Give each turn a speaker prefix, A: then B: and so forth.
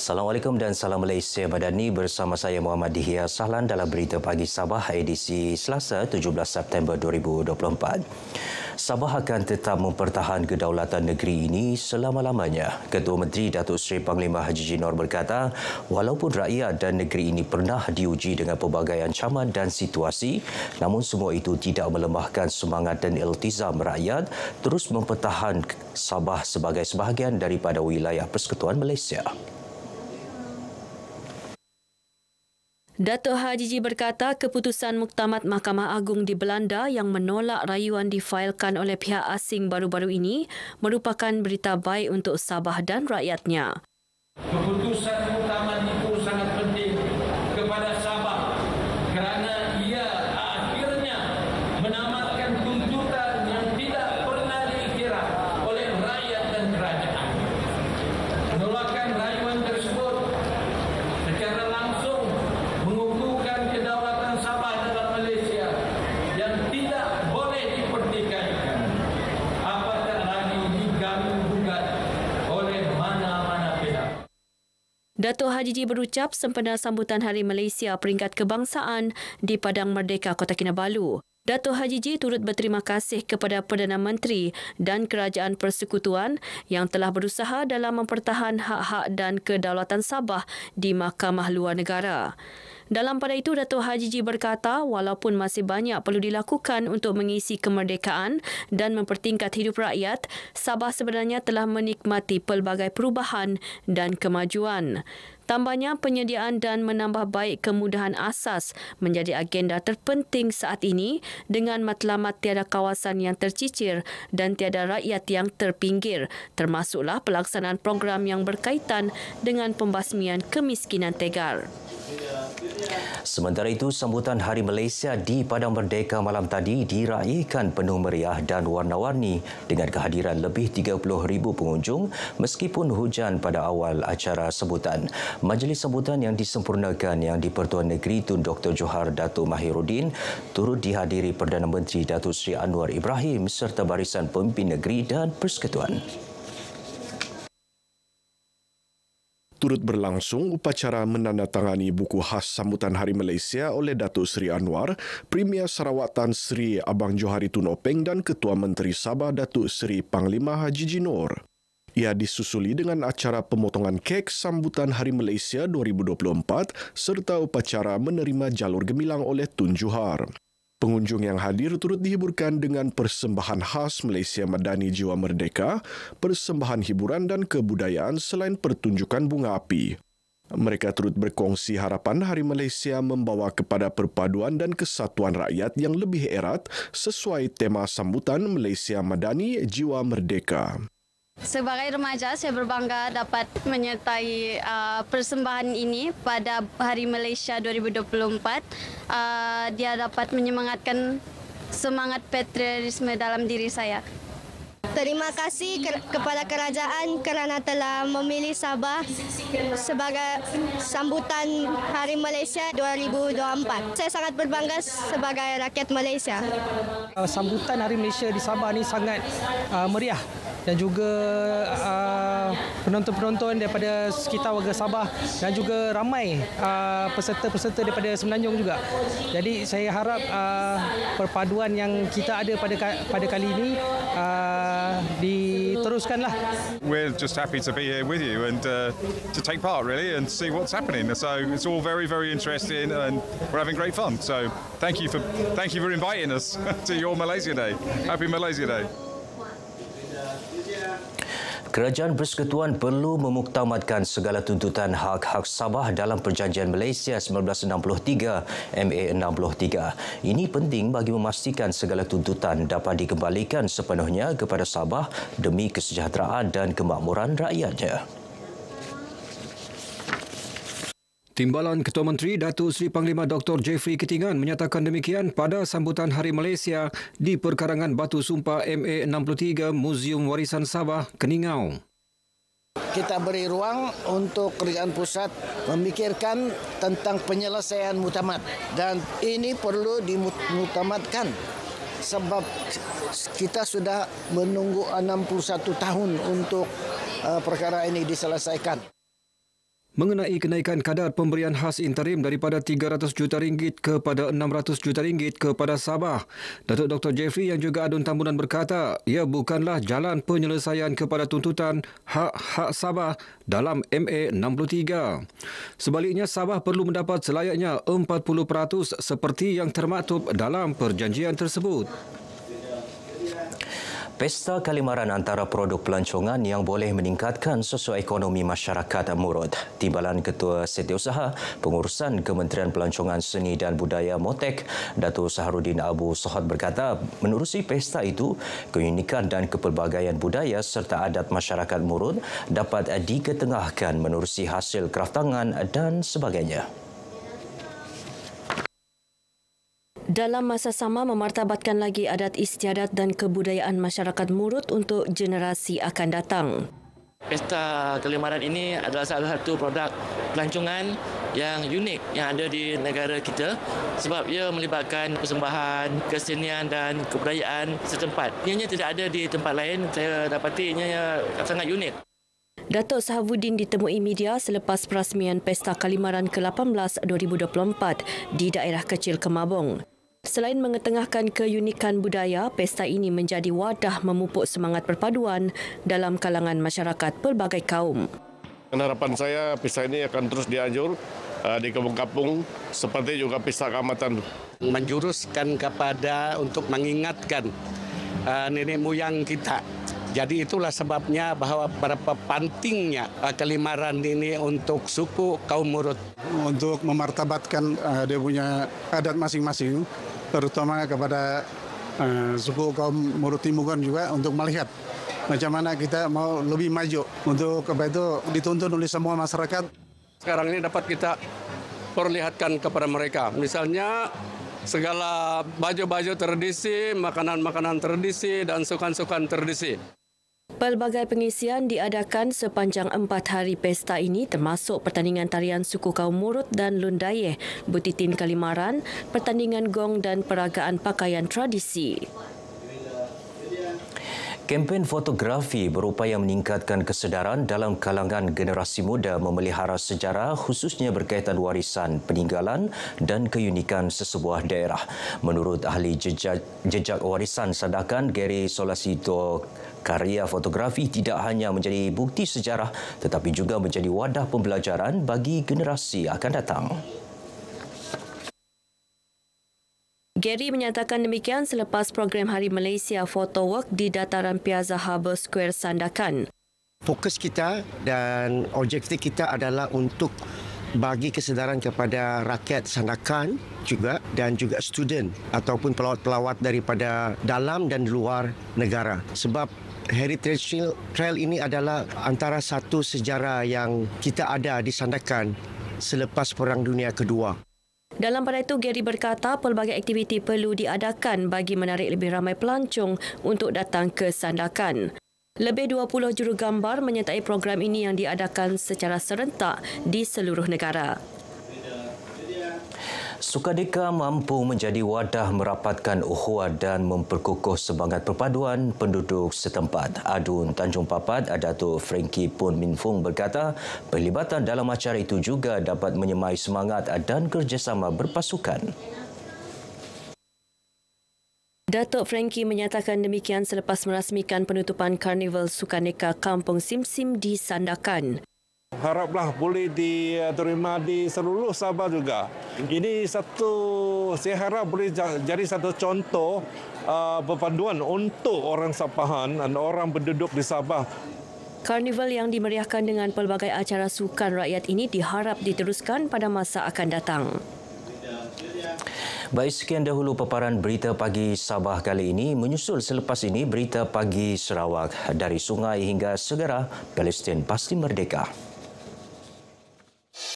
A: Assalamualaikum dan salam Malaysia Madani bersama saya Muhammad Dihya Sahlan dalam berita pagi Sabah edisi Selasa 17 September 2024. Sabah akan tetap mempertahankan kedaulatan negeri ini selama-lamanya. Ketua Menteri Datuk Seri Panglima Haji Jinor berkata, walaupun rakyat dan negeri ini pernah diuji dengan pelbagai ancaman dan situasi, namun semua itu tidak melemahkan semangat dan iltizam rakyat terus mempertahankan Sabah sebagai sebahagian daripada wilayah Persekutuan Malaysia.
B: Dato' Hajiji berkata keputusan Muktamad Mahkamah Agung di Belanda yang menolak rayuan difailkan oleh pihak asing baru-baru ini merupakan berita baik untuk Sabah dan rakyatnya. Keputusan Dato Hajiji berucap sempena sambutan Hari Malaysia Peringkat Kebangsaan di Padang Merdeka Kota Kinabalu. Dato Hajiji turut berterima kasih kepada Perdana Menteri dan Kerajaan Persekutuan yang telah berusaha dalam mempertahankan hak-hak dan kedaulatan Sabah di Mahkamah Luar Negara. Dalam pada itu, Datuk Haji Ji berkata, walaupun masih banyak perlu dilakukan untuk mengisi kemerdekaan dan mempertingkat hidup rakyat, Sabah sebenarnya telah menikmati pelbagai perubahan dan kemajuan. Tambahnya, penyediaan dan menambah baik kemudahan asas menjadi agenda terpenting saat ini dengan matlamat tiada kawasan yang tercicir dan tiada rakyat yang terpinggir, termasuklah pelaksanaan program yang berkaitan dengan pembasmian kemiskinan tegar.
A: Sementara itu, sambutan Hari Malaysia di Padang Merdeka malam tadi diraihkan penuh meriah dan warna-warni dengan kehadiran lebih 30,000 pengunjung meskipun hujan pada awal acara sambutan. Majlis sambutan yang disempurnakan yang di-Pertuan Negeri Tun Dr. Johar Datuk Mahirudin turut dihadiri Perdana Menteri Datuk Seri Anwar Ibrahim serta barisan pemimpin negeri dan persekutuan. turut berlangsung upacara menandatangani buku khas sambutan Hari Malaysia oleh Datuk Seri Anwar, Premier Sarawak Tan Seri Abang Johari Tun Openg dan Ketua Menteri Sabah Datuk Seri Panglima Haji Jinor. Ia disusuli dengan acara pemotongan kek sambutan Hari Malaysia 2024 serta upacara menerima jalur gemilang oleh Tun Juhar. Pengunjung yang hadir turut dihiburkan dengan persembahan khas Malaysia Madani Jiwa Merdeka, persembahan hiburan dan kebudayaan selain pertunjukan bunga api. Mereka turut berkongsi harapan Hari Malaysia membawa kepada perpaduan dan kesatuan rakyat yang lebih erat sesuai tema sambutan Malaysia Madani Jiwa Merdeka.
B: Sebagai remaja, saya berbangga dapat menyertai uh, persembahan ini pada Hari Malaysia 2024. Uh, dia dapat menyemangatkan semangat patriotisme dalam diri saya. Terima kasih ke- kepada kerajaan kerana telah memilih Sabah sebagai sambutan Hari Malaysia 2024. Saya sangat berbangga sebagai rakyat Malaysia.
A: Uh, sambutan Hari Malaysia di Sabah ini sangat uh, meriah dan juga uh, penonton-penonton daripada sekitar warga Sabah dan juga ramai uh, peserta-peserta daripada Semenanjung juga. Jadi saya harap uh, perpaduan yang kita ada pada pada kali ini uh, diteruskanlah. We're just happy to be here with you and uh, to take part really and see what's happening. So it's all very very interesting and we're having great fun. So thank you for thank you for inviting us to your Malaysia Day. Happy Malaysia Day. Kerajaan Persekutuan perlu memuktamadkan segala tuntutan hak-hak Sabah dalam Perjanjian Malaysia 1963 MA63. Ini penting bagi memastikan segala tuntutan dapat dikembalikan sepenuhnya kepada Sabah demi kesejahteraan dan kemakmuran rakyatnya. Timbalan Ketua Menteri Datuk Seri Panglima Dr. Jeffrey Ketingan menyatakan demikian pada sambutan Hari Malaysia di Perkarangan Batu Sumpah MA63 Museum Warisan Sabah, Keningau. Kita beri ruang untuk kerjaan pusat memikirkan tentang penyelesaian mutamat dan ini perlu dimutamatkan sebab kita sudah menunggu 61 tahun untuk uh, perkara ini diselesaikan. Mengenai kenaikan kadar pemberian khas interim daripada 300 juta ringgit kepada 600 juta ringgit kepada Sabah, Datuk Dr. Jeffrey yang juga adun tambunan berkata, ia bukanlah jalan penyelesaian kepada tuntutan hak-hak Sabah dalam MA63. Sebaliknya, Sabah perlu mendapat selayaknya 40% seperti yang termaktub dalam perjanjian tersebut. Pesta Kalimaran antara produk pelancongan yang boleh meningkatkan ekonomi masyarakat murut. Timbalan Ketua Setiausaha Pengurusan Kementerian Pelancongan Seni dan Budaya Motek, Datuk Saharudin Abu Sohat berkata, menerusi pesta itu, keunikan dan kepelbagaian budaya serta adat masyarakat murut dapat diketengahkan menerusi hasil kraftangan dan sebagainya.
B: dalam masa sama memartabatkan lagi adat istiadat dan kebudayaan masyarakat murut untuk generasi akan datang.
A: Pesta Kelimaran ini adalah salah satu produk pelancongan yang unik yang ada di negara kita sebab ia melibatkan persembahan, kesenian dan kebudayaan setempat. Ianya tidak ada di tempat lain, saya dapati ianya sangat unik.
B: Datuk Sahabuddin ditemui media selepas perasmian Pesta Kalimaran ke-18 2024 di daerah kecil Kemabong. Selain mengetengahkan keunikan budaya, pesta ini menjadi wadah memupuk semangat perpaduan dalam kalangan masyarakat pelbagai kaum.
A: Harapan saya pesta ini akan terus dianjur eh, di kampung-kampung seperti juga pesta keamatan. Menjuruskan kepada untuk mengingatkan uh, nenek moyang kita. Jadi itulah sebabnya bahwa berapa pentingnya uh, kelimaran ini untuk suku kaum Murut. Untuk memartabatkan uh, dia punya adat masing-masing, terutama kepada uh, suku kaum Murut Timugon juga untuk melihat macam mana kita mau lebih maju untuk apa itu dituntun oleh semua masyarakat. Sekarang ini dapat kita perlihatkan kepada mereka. Misalnya segala baju-baju tradisi, makanan-makanan tradisi, dan sukan-sukan tradisi.
B: Pelbagai pengisian diadakan sepanjang empat hari pesta ini termasuk pertandingan tarian suku kaum Murut dan Lundayeh, Butitin Kalimaran, pertandingan gong dan peragaan pakaian tradisi.
A: Kempen fotografi berupaya meningkatkan kesedaran dalam kalangan generasi muda memelihara sejarah khususnya berkaitan warisan, peninggalan dan keunikan sesebuah daerah. Menurut ahli jejak, jejak warisan sadakan Gary Solasito Karya fotografi tidak hanya menjadi bukti sejarah tetapi juga menjadi wadah pembelajaran bagi generasi akan datang.
B: Gary menyatakan demikian selepas program Hari Malaysia Photo Work di dataran Piazza Harbour Square Sandakan.
A: Fokus kita dan objektif kita adalah untuk bagi kesedaran kepada rakyat Sandakan juga dan juga student ataupun pelawat-pelawat daripada dalam dan luar negara. Sebab Heritage Trail, Trail ini adalah antara satu sejarah yang kita ada di Sandakan selepas Perang Dunia Kedua.
B: Dalam pada itu, Gary berkata pelbagai aktiviti perlu diadakan bagi menarik lebih ramai pelancong untuk datang ke Sandakan. Lebih 20 jurugambar menyertai program ini yang diadakan secara serentak di seluruh negara.
A: Sukadeka mampu menjadi wadah merapatkan uhua dan memperkukuh semangat perpaduan penduduk setempat. Adun Tanjung Papat, Datuk Frankie Pun Fung berkata, pelibatan dalam acara itu juga dapat menyemai semangat dan kerjasama berpasukan.
B: Datuk Frankie menyatakan demikian selepas merasmikan penutupan Karnival Sukaneka Kampung Simsim di Sandakan. Haraplah boleh diterima di seluruh Sabah juga. Ini satu saya harap boleh jadi satu contoh uh,
A: untuk orang Sabahan dan orang penduduk di Sabah.
B: Karnival yang dimeriahkan dengan pelbagai acara sukan rakyat ini diharap diteruskan pada masa akan datang.
A: Baik, sekian dahulu paparan berita pagi Sabah kali ini. Menyusul selepas ini berita pagi Sarawak dari sungai hingga segera Palestin pasti merdeka.